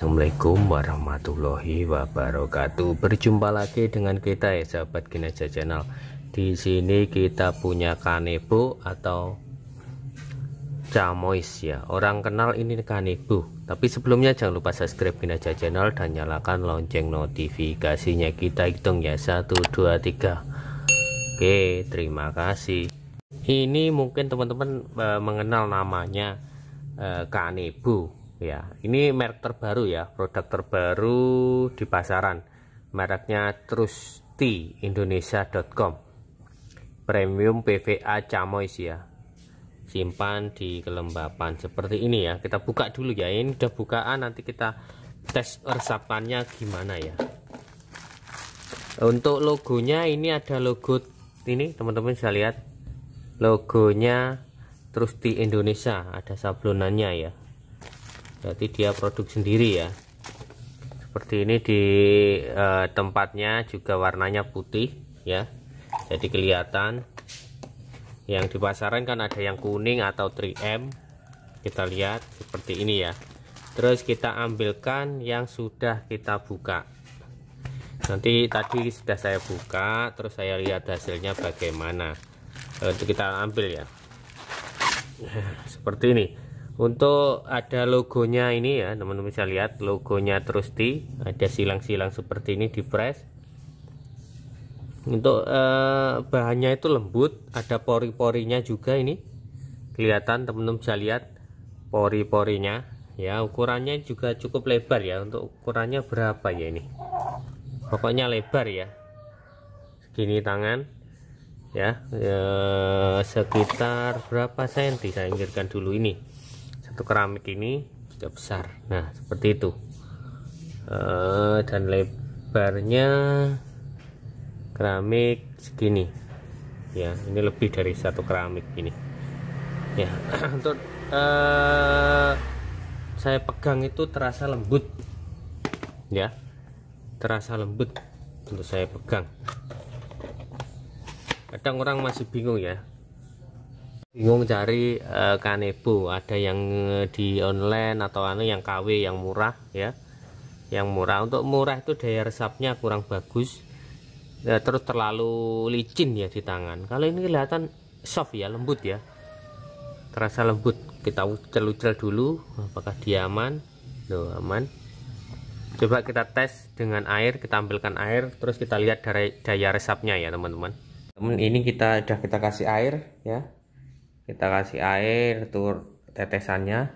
Assalamualaikum warahmatullahi wabarakatuh. Berjumpa lagi dengan kita ya sahabat kinerja channel. Di sini kita punya kanebo atau camois ya. Orang kenal ini kanebo. Tapi sebelumnya jangan lupa subscribe kinerja channel dan nyalakan lonceng notifikasinya. Kita hitung ya 1 2 3. Oke, terima kasih. Ini mungkin teman-teman eh, mengenal namanya eh, kanebo Ya, ini merek terbaru ya, produk terbaru di pasaran. Mereknya trustyindonesia.com. Premium PVA Camois ya. Simpan di kelembapan seperti ini ya. Kita buka dulu ya. Ini udah bukaan ah, nanti kita tes resapannya gimana ya. Untuk logonya ini ada logo ini teman-teman bisa lihat logonya Trusty Indonesia ada sablonannya ya berarti dia produk sendiri ya seperti ini di e, tempatnya juga warnanya putih ya jadi kelihatan yang di pasaran kan ada yang kuning atau 3M kita lihat seperti ini ya terus kita ambilkan yang sudah kita buka nanti tadi sudah saya buka terus saya lihat hasilnya bagaimana eh, untuk kita ambil ya seperti ini untuk ada logonya ini ya teman-teman bisa lihat logonya Trusty ada silang-silang seperti ini di press untuk eh, bahannya itu lembut ada pori-porinya juga ini kelihatan teman-teman bisa lihat pori-porinya ya ukurannya juga cukup lebar ya untuk ukurannya berapa ya ini pokoknya lebar ya segini tangan ya eh, sekitar berapa senti saya inggirkan dulu ini satu keramik ini sudah besar nah seperti itu e, dan lebarnya keramik segini ya ini lebih dari satu keramik ini ya untuk e, saya pegang itu terasa lembut ya terasa lembut untuk saya pegang kadang orang masih bingung ya bingung cari uh, eh, kanebo ada yang eh, di online atau anu yang KW yang murah ya yang murah untuk murah itu daya resapnya kurang bagus ya, terus terlalu licin ya di tangan kalau ini kelihatan soft ya lembut ya terasa lembut kita ucel-ucel dulu apakah dia aman loh aman coba kita tes dengan air kita ambilkan air terus kita lihat dari daya resapnya ya teman-teman ini kita udah kita kasih air ya kita kasih air tur tetesannya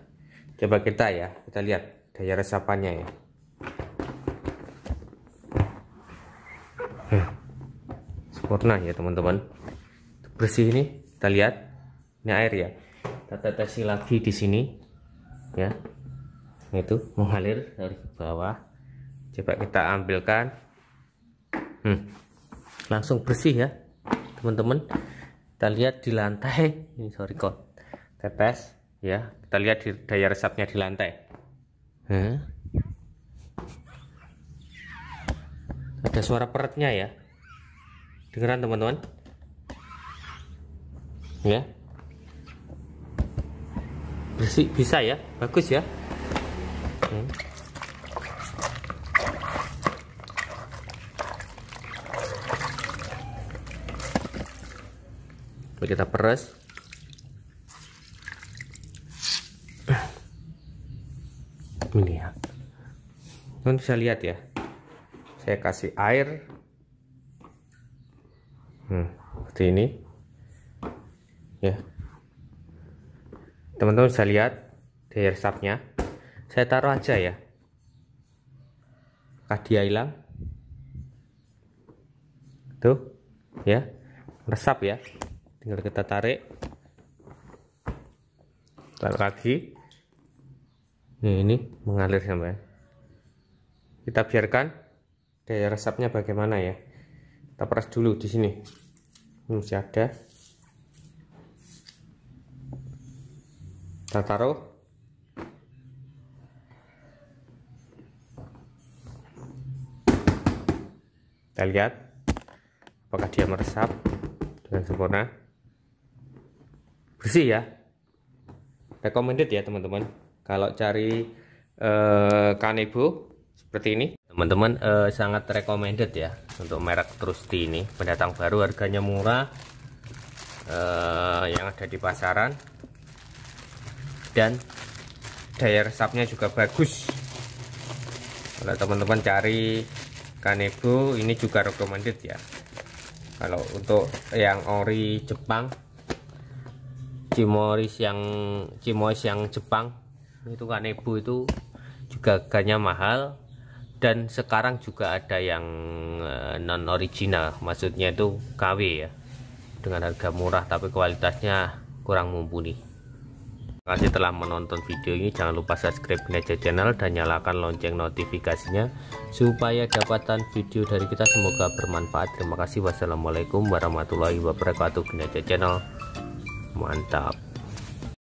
coba kita ya kita lihat daya resapannya ya hmm. sempurna ya teman-teman bersih ini kita lihat ini air ya kita tetesi lagi di sini ya itu mengalir dari bawah coba kita ambilkan hmm. langsung bersih ya teman-teman kita lihat di lantai ini sorry kok tetes ya kita lihat di daya resapnya di lantai huh? ada suara peretnya ya dengeran teman-teman ya bersih bisa ya bagus ya hmm. lalu kita peres ini ya teman bisa lihat ya saya kasih air hmm, seperti ini ya teman-teman bisa lihat daya resapnya saya taruh aja ya kadia hilang tuh ya resap ya tinggal kita tarik tarik kaki, nih ini mengalir ya ya kita biarkan daya resapnya bagaimana ya kita peras dulu di sini ini masih ada kita taruh kita lihat apakah dia meresap dengan sempurna bersih ya recommended ya teman-teman kalau cari uh, eh, kanebo seperti ini teman-teman uh, sangat recommended ya untuk merek Trusty ini pendatang baru harganya murah uh, yang ada di pasaran dan daya resapnya juga bagus kalau teman-teman cari kanebo ini juga recommended ya kalau untuk yang ori Jepang cimoris yang cimoris yang Jepang itu kan ibu itu juga harganya mahal dan sekarang juga ada yang eh, non original maksudnya itu KW ya dengan harga murah tapi kualitasnya kurang mumpuni Terima kasih telah menonton video ini. Jangan lupa subscribe Kinerja Channel dan nyalakan lonceng notifikasinya supaya dapatkan video dari kita. Semoga bermanfaat. Terima kasih. Wassalamualaikum warahmatullahi wabarakatuh. Kinerja Channel mantap